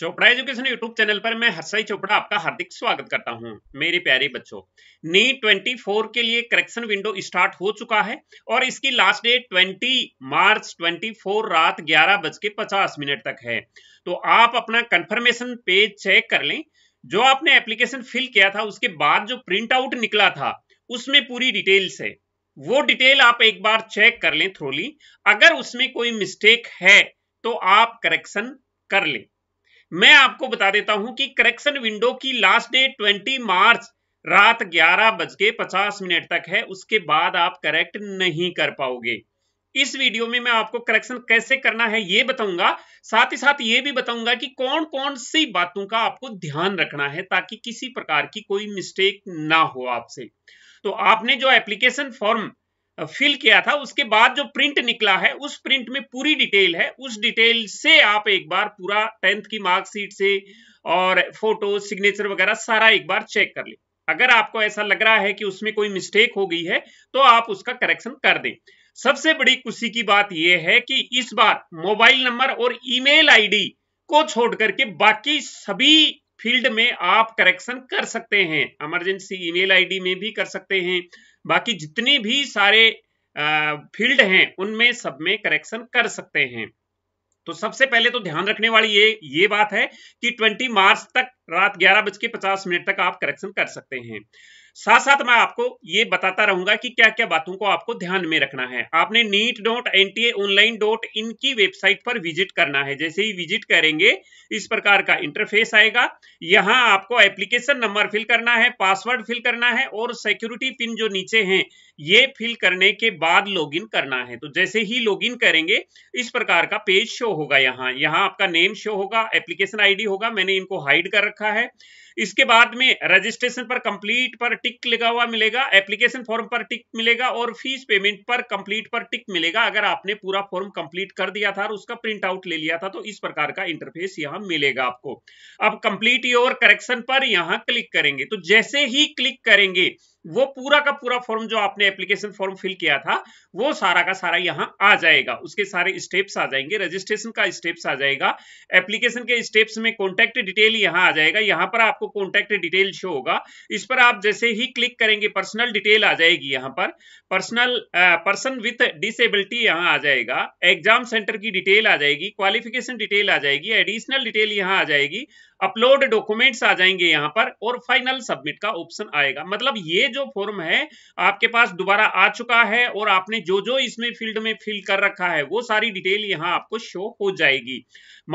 Chopra education YouTube channel पर मैं हर्षाई चोपड़ा आपका हार्दिक स्वागत करता हूं मेरे प्यारे बच्चों नी 24 के लिए करेक्शन विंडो स्टार्ट हो चुका है और इसकी लास्ट डेट 20 मार्च 24 रात ग्यारह बज के मिनट तक है तो आप अपना कंफर्मेशन पेज चेक कर लें जो आपने एप्लीकेशन फिल किया था उसके बाद जो प्रिंट आउट निकला था उसमें पूरी डिटेल्स है वो डिटेल आप एक बार चेक कर लें थ्रोली अगर उसमें कोई मिस्टेक है तो आप करेक्शन कर लें मैं आपको बता देता हूं कि करेक्शन विंडो की लास्ट डेट 20 मार्च रात ग्यारह बज के पचास मिनट तक है उसके बाद आप करेक्ट नहीं कर पाओगे इस वीडियो में मैं आपको करेक्शन कैसे करना है ये बताऊंगा साथ ही साथ ये भी बताऊंगा कि कौन कौन सी बातों का आपको ध्यान रखना है ताकि किसी प्रकार की कोई मिस्टेक ना हो आपसे तो आपने जो एप्लीकेशन फॉर्म फिल किया था उसके बाद जो प्रिंट निकला है उस प्रिंट में पूरी डिटेल है उस डिटेल से आप एक बार पूरा टेंथ की मार्कशीट से और फोटो सिग्नेचर वगैरह सारा एक बार चेक कर ले अगर आपको ऐसा लग रहा है कि उसमें कोई मिस्टेक हो गई है तो आप उसका करेक्शन कर दें सबसे बड़ी खुशी की बात यह है कि इस बार मोबाइल नंबर और ईमेल आईडी को छोड़ करके बाकी सभी फील्ड में आप करेक्शन कर सकते हैं इमरजेंसी ईमेल आईडी में भी कर सकते हैं बाकी जितने भी सारे फील्ड हैं उनमें सब में करेक्शन कर सकते हैं तो सबसे पहले तो ध्यान रखने वाली ये ये बात है कि 20 मार्च तक रात ग्यारह बज के पचास मिनट तक आप करेक्शन कर सकते हैं साथ साथ मैं आपको ये बताता रहूंगा कि क्या क्या बातों को आपको ध्यान में रखना है आपने NEET dot N T online dot in की वेबसाइट पर विजिट करना है जैसे ही विजिट करेंगे इस प्रकार का इंटरफेस आएगा यहाँ आपको एप्लीकेशन नंबर फिल करना है पासवर्ड फिल करना है और सिक्योरिटी पिन जो नीचे है ये फिल करने के बाद इन करना है तो जैसे ही इन करेंगे इस प्रकार का पेज शो होगा यहाँ यहाँ आपका नेम शो होगा एप्लीकेशन डी होगा मैंने इनको हाइड कर रखा है इसके बाद में रजिस्ट्रेशन पर कंप्लीट पर टिक लगा हुआ मिलेगा एप्लीकेशन फॉर्म पर टिक मिलेगा और फीस पेमेंट पर कंप्लीट पर टिक मिलेगा अगर आपने पूरा फॉर्म कंप्लीट कर दिया था और उसका प्रिंट आउट ले लिया था तो इस प्रकार का इंटरफेस यहां मिलेगा आपको अब कंप्लीट योर करेक्शन पर यहां क्लिक करेंगे तो जैसे ही क्लिक करेंगे वो पूरा का पूरा फॉर्म जो आपने एप्लीकेशन फॉर्म फिल किया था वो सारा का सारा यहाँ आ जाएगा उसके सारे स्टेप्स आ जाएंगे रजिस्ट्रेशन का स्टेप्स आ जाएगा एप्लीकेशन के स्टेप्स में कॉन्टैक्ट डिटेल यहाँ आ जाएगा यहाँ पर आपको कॉन्टैक्ट डिटेल शो होगा इस पर आप जैसे ही क्लिक करेंगे पर्सनल डिटेल आ जाएगी यहाँ पर पर्सनल पर्सन विथ डिसेबिलिटी यहाँ आ जाएगा एग्जाम सेंटर की डिटेल आ जाएगी क्वालिफिकेशन डिटेल आ जाएगी एडिशनल डिटेल यहाँ आ जाएगी अपलोड डॉक्यूमेंट्स आ जाएंगे यहां पर और फाइनल सबमिट का ऑप्शन आएगा मतलब ये जो फॉर्म है आपके पास दोबारा आ चुका है और आपने जो जो इसमें फील्ड में फिल कर रखा है वो सारी डिटेल यहां आपको शो हो जाएगी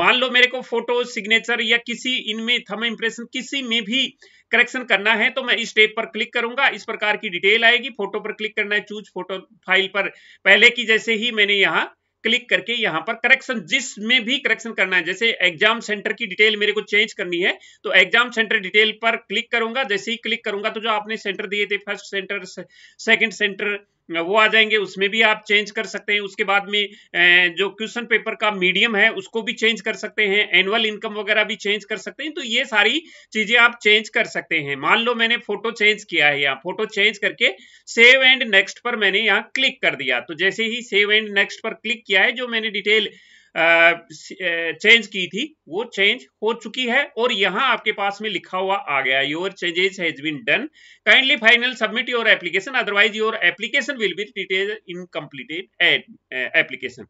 मान लो मेरे को फोटो सिग्नेचर या किसी इनमें थम इंप्रेशन किसी में भी करेक्शन करना है तो मैं इस टेप पर क्लिक करूंगा इस प्रकार की डिटेल आएगी फोटो पर क्लिक करना है चूज फोटो फाइल पर पहले की जैसे ही मैंने यहाँ क्लिक करके यहाँ पर करेक्शन जिसमें भी करेक्शन करना है जैसे एग्जाम सेंटर की डिटेल मेरे को चेंज करनी है तो एग्जाम सेंटर डिटेल पर क्लिक करूंगा जैसे ही क्लिक करूंगा तो जो आपने सेंटर दिए थे फर्स्ट सेंटर सेकेंड सेंटर वो आ जाएंगे उसमें भी आप चेंज कर सकते हैं उसके बाद में जो क्वेश्चन पेपर का मीडियम है उसको भी चेंज कर सकते हैं एनुअल इनकम वगैरह भी चेंज कर सकते हैं तो ये सारी चीजें आप चेंज कर सकते हैं मान लो मैंने फोटो चेंज किया है यहाँ फोटो चेंज करके सेव एंड नेक्स्ट पर मैंने यहाँ क्लिक कर दिया तो जैसे ही सेव एंड नेक्स्ट पर क्लिक किया है जो मैंने डिटेल चेंज की थी वो चेंज हो चुकी है और यहां आपके पास में लिखा हुआ आ गया your changes has been done kindly final submit your application otherwise your application will be detail completed application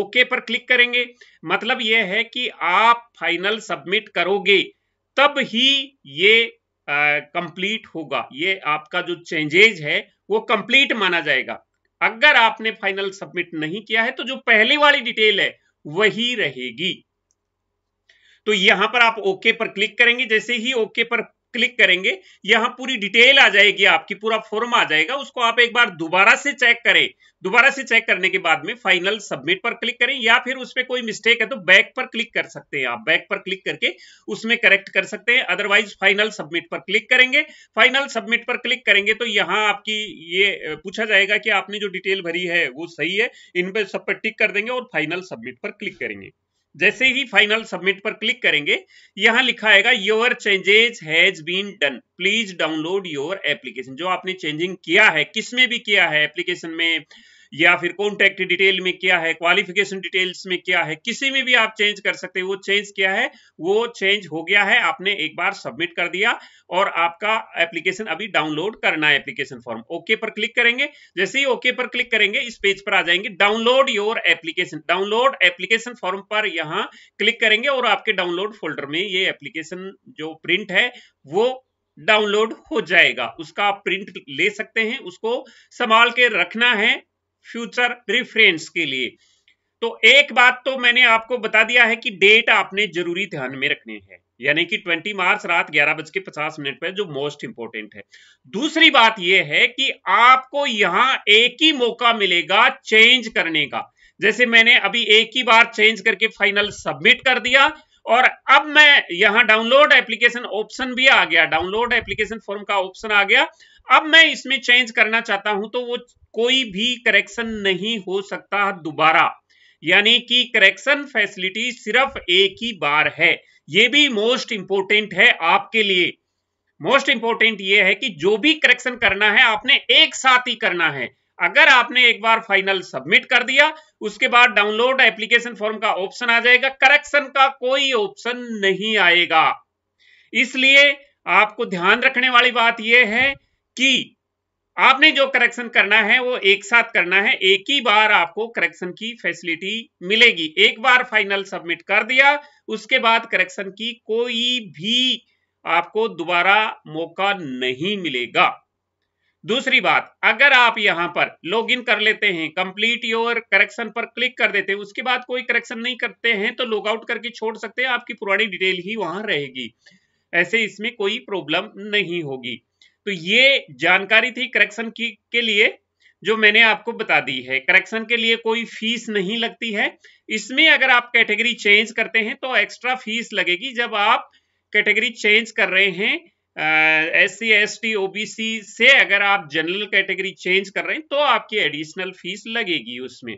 okay पर क्लिक करेंगे मतलब यह है कि आप फाइनल सबमिट करोगे तब ही ये कंप्लीट होगा ये आपका जो चेंजेज है वो कंप्लीट माना जाएगा अगर आपने फाइनल सबमिट नहीं किया है तो जो पहली वाली डिटेल है वही रहेगी तो यहां पर आप ओके पर क्लिक करेंगे जैसे ही ओके पर क्लिक करेंगे यहाँ पूरी डिटेल आ जाएगी आपकी पूरा फॉर्म आ जाएगा उसको आप एक बार दोबारा से चेक करें दोबारा से चेक करने के बाद में फाइनल सबमिट पर क्लिक करें या फिर उसमें कोई मिस्टेक है तो बैक पर क्लिक कर सकते हैं आप बैक पर क्लिक करके उसमें करेक्ट कर सकते हैं अदरवाइज फाइनल सबमिट पर क्लिक करेंगे फाइनल सबमिट पर क्लिक करेंगे तो यहाँ आपकी ये पूछा जाएगा कि आपने जो डिटेल भरी है वो सही है इन पर सब पर टिक कर देंगे और फाइनल सबमिट पर क्लिक करेंगे जैसे ही फाइनल सबमिट पर क्लिक करेंगे यहां लिखा आएगा your changes has been done please download your application जो आपने चेंजिंग किया है किसमें भी किया है एप्लीकेशन में या फिर कॉन्टैक्ट डिटेल में क्या है क्वालिफिकेशन डिटेल्स में क्या है किसी में भी आप चेंज कर सकते हैं वो चेंज क्या है वो चेंज हो गया है आपने एक बार सबमिट कर दिया और आपका एप्लीकेशन अभी डाउनलोड करना है एप्लीकेशन फॉर्म ओके पर क्लिक करेंगे जैसे ही ओके पर क्लिक करेंगे इस पेज पर आ जाएंगे download your application download application form पर यहाँ क्लिक करेंगे और आपके डाउनलोड फोल्डर में ये एप्लीकेशन जो प्रिंट है वो डाउनलोड हो जाएगा उसका आप प्रिंट ले सकते हैं उसको संभाल के रखना है फ्यूचर रिफरेंस के लिए तो एक बात तो मैंने आपको बता दिया है कि डेट आपने जरूरी ध्यान में रखने हैं यानी कि 20 मार्च रात ग्यारह बज के पचास मिनट पर जो मोस्ट इंपॉर्टेंट है दूसरी बात यह है कि आपको यहां एक ही मौका मिलेगा चेंज करने का जैसे मैंने अभी एक ही बार चेंज करके फाइनल सबमिट कर दिया और अब मैं यहां डाउनलोड एप्लीकेशन ऑप्शन भी आ गया डाउनलोड एप्लीकेशन फॉर्म का ऑप्शन आ गया अब मैं इसमें चेंज करना चाहता हूं तो वो कोई भी करेक्शन नहीं हो सकता दोबारा यानी कि करेक्शन फैसिलिटी सिर्फ एक ही बार है ये भी मोस्ट इंपोर्टेंट है आपके लिए मोस्ट इंपोर्टेंट ये है कि जो भी करेक्शन करना है आपने एक साथ ही करना है अगर आपने एक बार फाइनल सबमिट कर दिया उसके बाद डाउनलोड एप्लीकेशन फॉर्म का ऑप्शन आ जाएगा करेक्शन का कोई ऑप्शन नहीं आएगा इसलिए आपको ध्यान रखने वाली बात यह है कि आपने जो करेक्शन करना है वो एक साथ करना है एक ही बार आपको करेक्शन की फैसिलिटी मिलेगी एक बार फाइनल सबमिट कर दिया उसके बाद करेक्शन की कोई भी आपको दोबारा मौका नहीं मिलेगा दूसरी बात अगर आप यहां पर लॉग इन कर लेते हैं कंप्लीट योर करेक्शन पर क्लिक कर देते हैं उसके बाद कोई करेक्शन नहीं करते हैं तो लॉग आउट करके छोड़ सकते हैं आपकी पुरानी डिटेल ही वहां रहेगी ऐसे इसमें कोई प्रॉब्लम नहीं होगी तो ये जानकारी थी करेक्शन की के लिए जो मैंने आपको बता दी है करेक्शन के लिए कोई फीस नहीं लगती है इसमें अगर आप कैटेगरी चेंज करते हैं तो एक्स्ट्रा फीस लगेगी जब आप कैटेगरी चेंज कर रहे हैं S C S T O B C से अगर आप जनरल कैटेगरी चेंज कर रहे हैं तो आपकी एडिशनल फीस लगेगी उसमें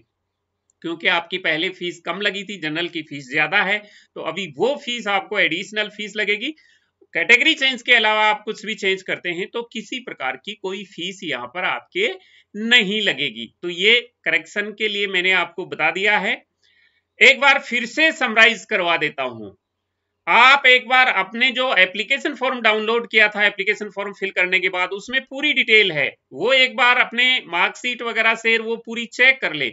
क्योंकि आपकी पहले फीस कम लगी थी जनरल की फीस ज्यादा है तो अभी वो फीस आपको एडिशनल फीस लगेगी कैटेगरी चेंज के अलावा आप कुछ भी चेंज करते हैं तो किसी प्रकार की कोई फीस यहाँ पर आपके नहीं लगेगी तो ये करेक्शन के लिए मैंने आपको बता दिया है एक बार फिर से समराइज करवा देता हूं आप एक बार अपने जो एप्लीकेशन फॉर्म डाउनलोड किया था एप्लीकेशन फॉर्म फिल करने के बाद उसमें पूरी डिटेल है वो एक बार अपने मार्कशीट वगैरह से वो पूरी चेक कर ले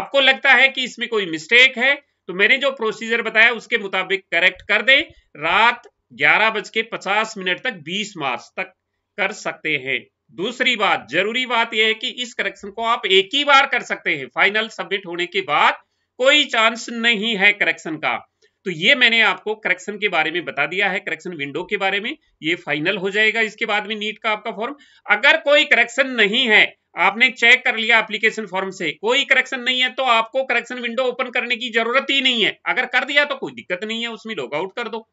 आपको लगता है कि इसमें कोई मिस्टेक है तो मैंने जो प्रोसीजर बताया उसके मुताबिक करेक्ट कर दे रात ग्यारह बज के पचास मिनट तक बीस मार्च तक कर सकते हैं दूसरी बात जरूरी बात यह है कि इस करेक्शन को आप एक ही बार कर सकते हैं फाइनल सबमिट होने के बाद कोई चांस नहीं है करेक्शन का तो ये मैंने आपको करेक्शन के बारे में बता दिया है करेक्शन विंडो के बारे में ये फाइनल हो जाएगा इसके बाद में नीट का आपका फॉर्म अगर कोई करेक्शन नहीं है आपने चेक कर लिया एप्लीकेशन फॉर्म से कोई करेक्शन नहीं है तो आपको करेक्शन विंडो ओपन करने की जरूरत ही नहीं है अगर कर दिया तो कोई दिक्कत नहीं है उसमें लॉग आउट कर दो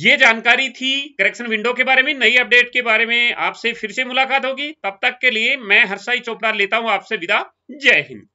ये जानकारी थी करेक्शन विंडो के बारे में नई अपडेट के बारे में आपसे फिर से मुलाकात होगी तब तक के लिए मैं हर्षाई चोपड़ा लेता हूं आपसे विदा जय हिंद